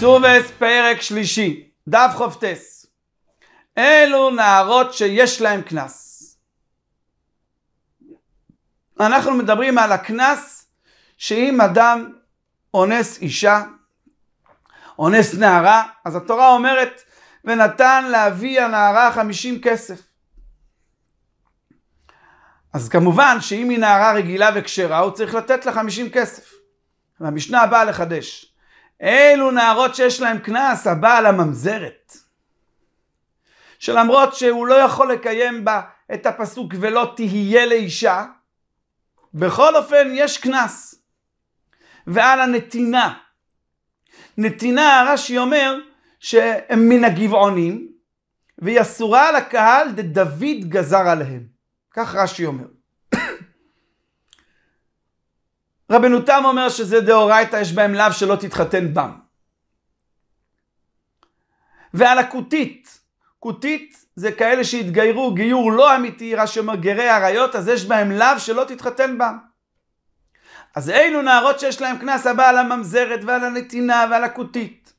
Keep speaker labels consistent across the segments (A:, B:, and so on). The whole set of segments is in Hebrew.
A: סובס פרק שלישי, דף חופטס. אלו נערות שיש להן קנס. אנחנו מדברים על הקנס שאם אדם אונס אישה, אונס נערה, אז התורה אומרת, ונתן לאבי הנערה חמישים כסף. אז כמובן שאם היא נערה רגילה וכשרה, הוא צריך לתת לה חמישים כסף. והמשנה באה לחדש. אלו נערות שיש להן קנס, הבעל הממזרת. שלמרות שהוא לא יכול לקיים בה את הפסוק ולא תהיה לאישה, בכל אופן יש קנס. ועל הנתינה. נתינה, רש"י אומר, שהם מן הגבעונים, והיא אסורה לקהל דוד גזר עליהם. כך רש"י אומר. רבנו תם אומר שזה דאורייתא, יש בהם לאו שלא תתחתן בם. ועל הכותית, כותית זה כאלה שהתגיירו גיור לא אמיתי, רשם גרי עריות, אז יש בהם לאו שלא תתחתן בם. אז אלו נערות שיש להם קנס הבא על הממזרת ועל הנתינה ועל הכותית.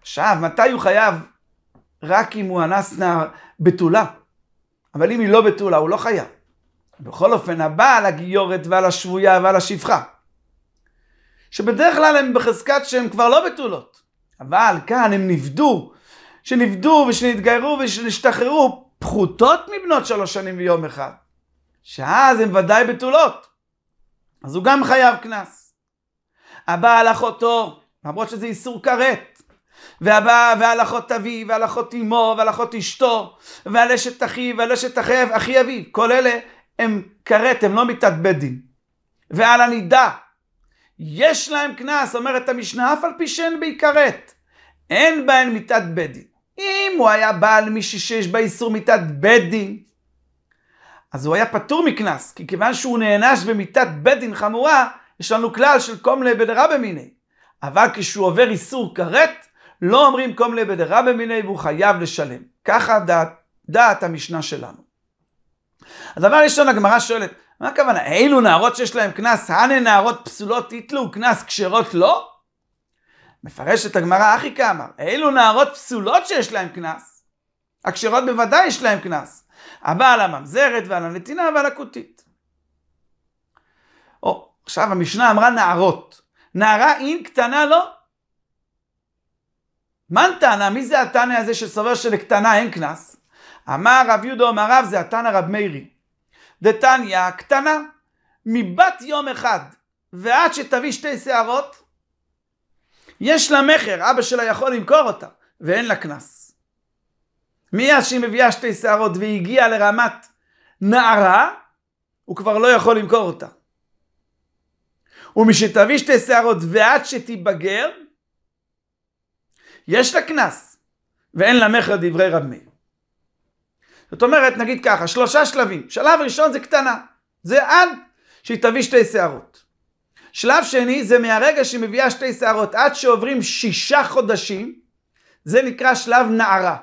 A: עכשיו, מתי הוא חייב? רק אם הוא אנס נער בתולה. אבל אם היא לא בתולה, הוא לא חייב. בכל אופן, הבא על הגיורת ועל השבויה ועל השפחה. שבדרך כלל הם בחזקת שהם כבר לא בתולות. אבל כאן הם נפדו, שנפדו ושנתגיירו ושנשתחררו פחותות מבנות שלוש שנים ויום אחד. שאז הם ודאי בתולות. אז הוא גם חייב קנס. הבעל אחותו, למרות שזה איסור כרת, והבא, ועל אחות אבי, והלכות אמו, והלכות אשתו, ועל אשת אחי, ועל אשת אחי אבי, כל אלה הם כרת, הם לא מיתת בית דין. ועל הנידה, יש להם קנס, אומרת המשנה, אף על פי שאין בי כרת. אין בהן מיתת בית דין. אם הוא היה בעל מישהי שיש בה איסור מיתת בית דין, אז הוא היה פטור מקנס, כי כיוון שהוא נענש במיתת בית דין חמורה, יש לנו כלל של קומלה בדרבה במיני. אבל כשהוא עובר איסור כרת, לא אומרים קומלה בדרבה במיני והוא חייב לשלם. ככה דעת, דעת המשנה שלנו. הדבר הראשון, הגמרא שואלת, מה הכוונה? אילו נערות שיש להן קנס, הנה נערות פסולות יתלו, קנס כשרות לא? מפרשת הגמרא אחי כאמר, אילו נערות פסולות שיש להן קנס, הכשרות בוודאי יש להן קנס. הבא על הממזרת ועל הנתינה ועל הכותית. או, עכשיו המשנה אמרה נערות. נערה אין קטנה לא? מה נתנה? מי זה התנא הזה שסובר שלקטנה אין קנס? אמר רב יהודה אומר רב זה התנא רב מאירי. דתניא הקטנה מבת יום אחד ועד שתביא שתי שערות יש לה מכר, אבא שלה יכול למכור אותה ואין לה קנס. מאז שהיא מביאה שתי שערות והגיעה לרמת נערה הוא כבר לא יכול למכור אותה. ומשתביא שתי שערות ועד שתיבגר, יש לה קנס, ואין לה מכר דברי רב מאיר. זאת אומרת, נגיד ככה, שלושה שלבים. שלב ראשון זה קטנה, זה עד שהיא תביא שתי שערות. שלב שני זה מהרגע שהיא מביאה שתי שערות עד שעוברים שישה חודשים, זה נקרא שלב נערה.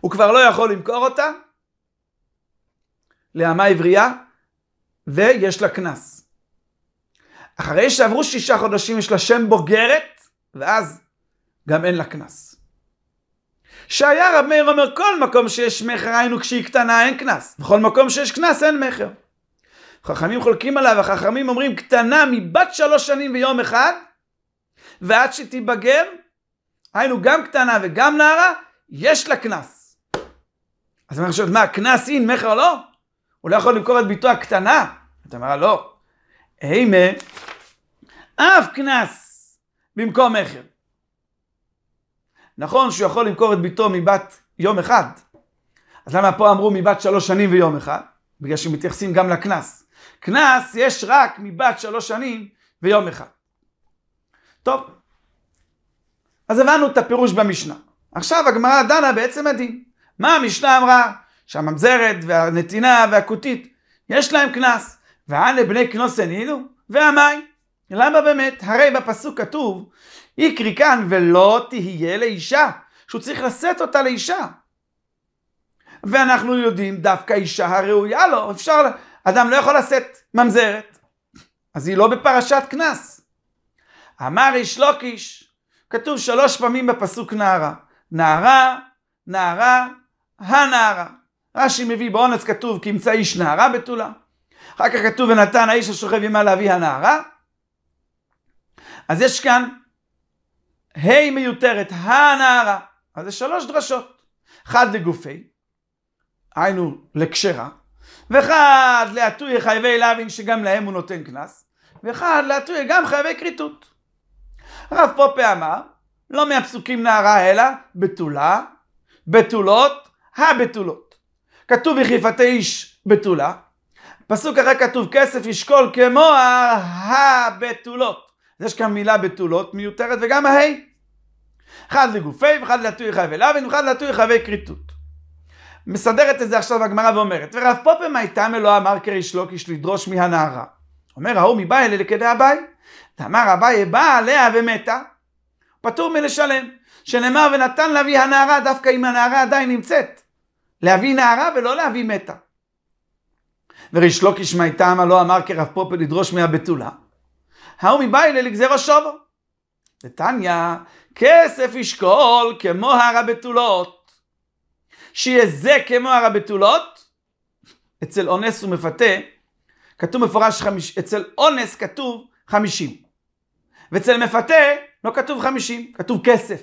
A: הוא כבר לא יכול למכור אותה לאמה עברייה, ויש לה קנס. אחרי שעברו שישה חודשים יש לה שם בוגרת, ואז גם אין לה קנס. שהיה רב מאיר אומר, כל מקום שיש מכר, היינו כשהיא קטנה אין קנס. בכל מקום שיש קנס אין מכר. חכמים חולקים עליו, החכמים אומרים, קטנה מבת שלוש שנים ויום אחד, ועד שתיבגר, היינו גם קטנה וגם נערה, יש לה קנס. אז אני חושב, מה, קנס אין, מכר לא? הוא לא יכול למכור את ביתו הקטנה? אתה אומר, לא. הימה, אף קנס במקום מכר. נכון שהוא יכול למכור את ביתו מבת יום אחד, אז למה פה אמרו מבת שלוש שנים ויום אחד? בגלל שמתייחסים גם לקנס. קנס יש רק מבת שלוש שנים ויום אחד. טוב, אז הבנו את הפירוש במשנה. עכשיו הגמרא דנה בעצם הדין. מה המשנה אמרה? שהממזרת והנתינה והכותית, יש להם קנס. ואנה בני קנוס הנינו והמים. למה באמת? הרי בפסוק כתוב יקרי כאן, ולא תהיה לאישה, שהוא צריך לשאת אותה לאישה. ואנחנו יודעים, דווקא אישה הראויה לו, אפשר, אדם לא יכול לשאת ממזרת, אז היא לא בפרשת קנס. אמר איש לוקיש, כתוב שלוש פעמים בפסוק נערה, נערה, נערה, הנערה. רש"י מביא באונס כתוב כי ימצא איש נערה בתולה. אחר כך כתוב ונתן האיש השוכב עמה להביא הנערה. אז יש כאן ה' מיותרת, הנערה. אז זה שלוש דרשות. אחד לגופי, היינו לקשרה, ואחד לעטוי חייבי להבין שגם להם הוא נותן קנס, ואחד לעטוי גם חייבי כריתות. הרב פופה אמר, לא מהפסוקים נערה אלא בתולה, בתולות, הבתולות. כתוב יחיפתי איש בתולה, פסוק אחר כתוב כסף ישקול כמו הבתולות. יש כאן מילה בתולות מיותרת וגם ההי. אחד לגופי ואחד לעטוי חייבי לאווין ואחד לעטוי חייבי כריתות. מסדרת את זה עכשיו הגמרא ואומרת, ורב פופם הייתה מלואה אמר איש לא לדרוש מהנערה. אומר ההוא מבאי אלה לכדי אביי. אמר אביי באה עליה ומתה, פטור מלשלם. שנאמר ונתן להביא הנערה דווקא אם הנערה עדיין נמצאת. להביא נערה ולא להביא מתה. וריש לוקיש מייטעמה לא אמר כרב פופל לדרוש מהבתולה, האו מביילה לגזיר השובו. נתניה, כסף ישקול כמו הר הבתולות. שיהיה זה כמו הר הבתולות, אצל אונס הוא מפתה, כתוב מפורש, חמיש, אצל אונס כתוב חמישים. ואצל מפתה לא כתוב חמישים, כתוב כסף.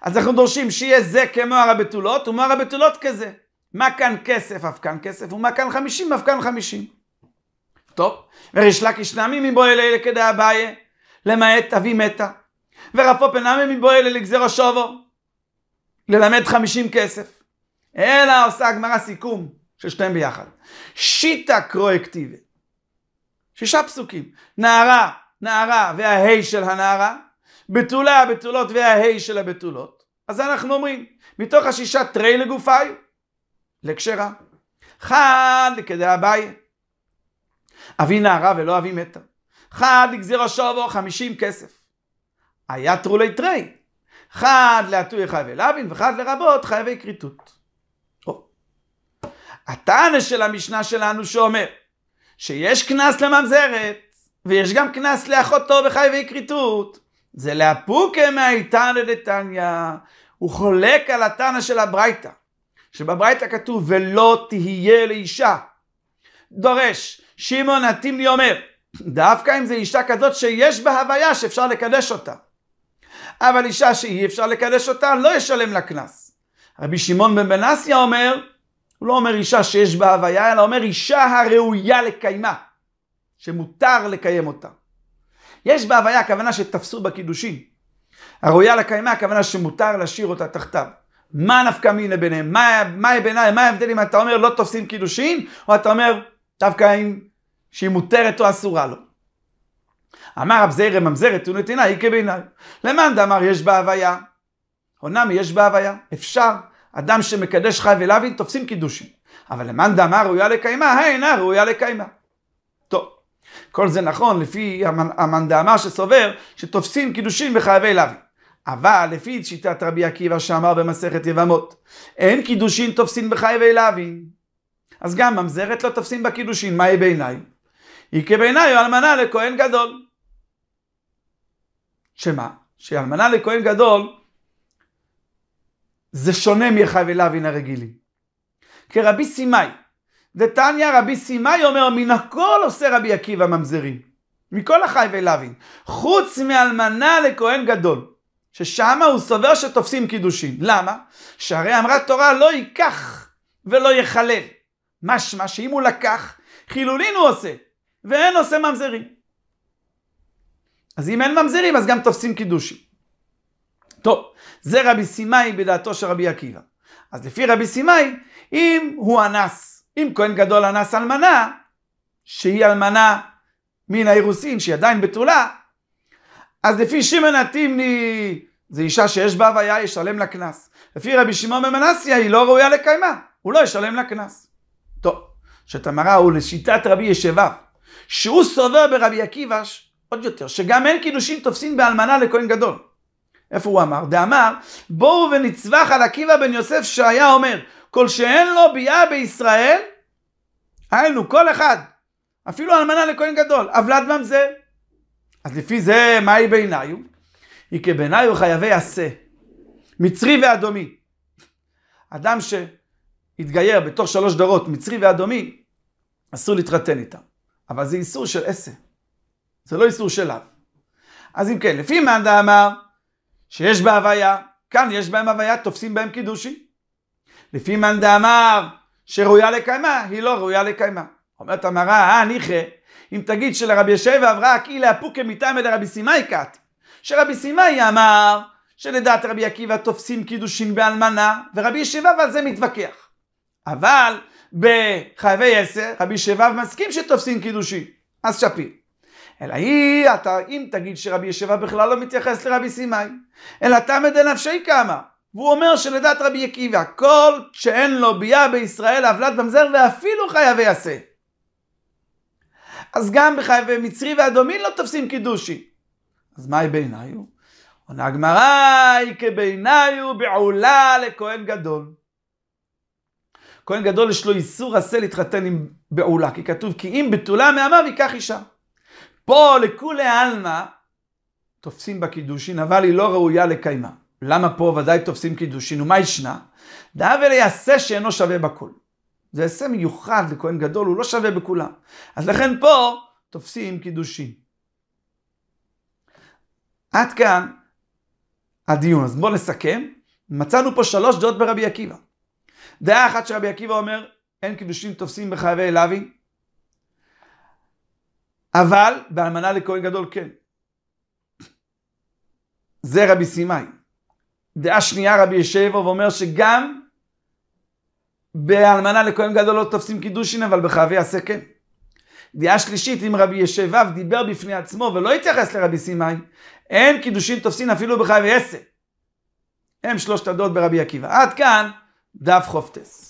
A: אז אנחנו דורשים שיהיה זה כמו הר הבתולות, ומה הר הבתולות כזה. מה כאן כסף אף כאן כסף, ומה כאן חמישים אף כאן חמישים. טוב, וריש לקיש נמי מבועל אלה כדי אביה, למעט אבי מתה. ורפו פנמי מבועל אלה גזירו שובו, ללמד חמישים כסף. אלא עושה הגמרא סיכום של שתיהם ביחד. שיטה קרואי שישה פסוקים. נערה, נערה והה' של הנערה, בתולה, הבתולות והה' של הבתולות. אז אנחנו אומרים, מתוך השישה תרי לגופיי, לקשרה. חד לכדי אביה. אבי נערה ולא אבי מתה. חד לגזירה שובו חמישים כסף. היה טרולי טרי. חד להטוי חייבי לוין וחד לרבות חייבי כריתות. הטענה של המשנה שלנו שאומר שיש קנס לממזרת ויש גם קנס לאחותו בחייבי כריתות. זה לאפוקה מהאיתנא דתניא. הוא חולק על הטענה של הברייתא. שבברייתא כתוב ולא תהיה לאישה. דורש שמעון התימני אומר, דווקא אם זו אישה כזאת שיש בה הוויה שאפשר לקדש אותה. אבל אישה שאי אפשר לקדש אותה, לא ישלם לה קנס. רבי שמעון בן בנסיה אומר, הוא לא אומר אישה שיש בה הוויה, אלא אומר אישה הראויה לקיימה, שמותר לקיים אותה. יש בה הוויה, הכוונה שתפסו בקידושין. הראויה לקיימה הכוונה שמותר להשאיר אותה תחתיו. מה נפקא מיניה ביניהם? מה, מה, מה ההבדל אם אתה אומר לא תופסים קידושין, או אתה אומר דווקא אם שהיא מותרת או אסורה לו. אמר רב זעיר ממזרת ונתינה היא כביניי. למאן דאמר יש בה הוויה. הונמי יש בה הוויה. אפשר, אדם שמקדש חי ולווין תופסים קידושים. אבל למאן דאמר ראויה לקיימה, אינה ראויה לקיימה. טוב, כל זה נכון לפי המאן דאמר שסובר שתופסים קידושין בחייבי לוי. אבל לפי שיטת רבי עקיבא שאמר במסכת יבמות, אין קידושין תופסין בחייבי לווין. אז גם ממזרת לא תופסים בקידושין, מה היא בעיניי? היא כבעיניי אלמנה לכהן גדול. שמה? שאלמנה לכהן גדול זה שונה מחי ולווין הרגילים. כרבי סימאי, דתניא רבי סימאי אומר, מן הכל עושה רבי עקיבא ממזרים. מכל החי ולווין. חוץ מאלמנה לכהן גדול. ששם הוא סובר שתופסים קידושין. למה? שהרי אמרה תורה לא ייקח ולא יחלל. משמע שאם הוא לקח, חילולין הוא עושה, ואין עושה ממזרים. אז אם אין ממזרים, אז גם תופסים קידושים. טוב, זה רבי סימאי בדעתו של רבי עקיבא. אז לפי רבי סימאי, אם הוא אנס, אם כהן גדול אנס אלמנה, שהיא אלמנה מן האירוסין, שהיא עדיין בתולה, אז לפי שמעון התימני, זו אישה שיש בה הוויה, ישלם לה קנס. לפי רבי שמעון במנסיה, היא לא ראויה לקיימה, הוא לא ישלם לה קנס. שהתמרה הוא לשיטת רבי ישבה, שהוא סובר ברבי עקיבא עוד יותר, שגם אין קידושין תופסין באלמנה לכהן גדול. איפה הוא אמר? דאמר, בואו ונצווח על עקיבא בן יוסף שהיה אומר, כל שאין לו ביאה בישראל, היינו כל אחד, אפילו אלמנה לכהן גדול, אבלת ממזל. אז לפי זה, מה היא בעיניו? היא כבעיניו חייבי עשה, מצרי ואדומי. אדם ש... התגייר בתוך שלוש דורות, מצרי ואדומי, אסור להתרתן איתם. אבל זה איסור של עשה. זה לא איסור שלב. אז אם כן, לפי מאנדה אמר שיש בה הוויה, כאן יש בהם הוויה, תופסים בהם קידושי. לפי מאנדה אמר שראויה לקיימה, היא לא ראויה לקיימה. אומרת המראה, אה ניחא, אם תגיד שלרבי ישב כי אילה אפוקה מטעמא לרבי סימאי קאט, שרבי סימאי אמר שלדעת רבי עקיבא תופסים קידושין באלמנה, ורבי ישיבה ועל זה מתווכח. אבל בחייבי עשר, רבי שבב מסכים שתופסים קידושין, אז שפיר. אלא היא, אתה, אם תגיד שרבי ישבב בכלל לא מתייחס לרבי סימאי, אלא תמד אל נפשי כמה. והוא אומר שלדעת רבי עקיבא, כל שאין לו ביה בישראל עוולת במזר ואפילו חייבי עשה. אז גם בחייבי מצרי ואדומין לא תופסים קידושין. אז מהי בעיניי הוא? עונה הגמרא היא כבעיניי הוא בעולה לכהן גדול. כהן גדול יש לו איסור עשה להתחתן עם בעולה, כי כתוב כי אם בתולה מעמיו ייקח אישה. פה לכולי עלמא תופסים בקידושין, אבל היא לא ראויה לקיימה. למה פה ודאי תופסים קידושין? ומה ישנה? דאב אלי עשה שאינו שווה בכל. זה עשה מיוחד לכהן גדול, הוא לא שווה בכולם. אז לכן פה תופסים קידושין. עד כאן הדיון. אז בואו נסכם. מצאנו פה שלוש דעות ברבי עקיבא. דעה אחת שרבי עקיבא אומר, אין קידושין תופסים בחייבי לוי, אבל באלמנה לכהן גדול כן. זה רבי סימאי. דעה שנייה רבי ישבו ואומר שגם באלמנה לכהן גדול לא תופסים קידושין, אבל בחייבי עשה כן. דעה שלישית, אם רבי ישבב דיבר בפני עצמו ולא התייחס לרבי סימאי, אין קידושין תופסין אפילו בחייבי עשה. הם שלושת הדעות ברבי עקיבא. עד כאן Daf Hoftes.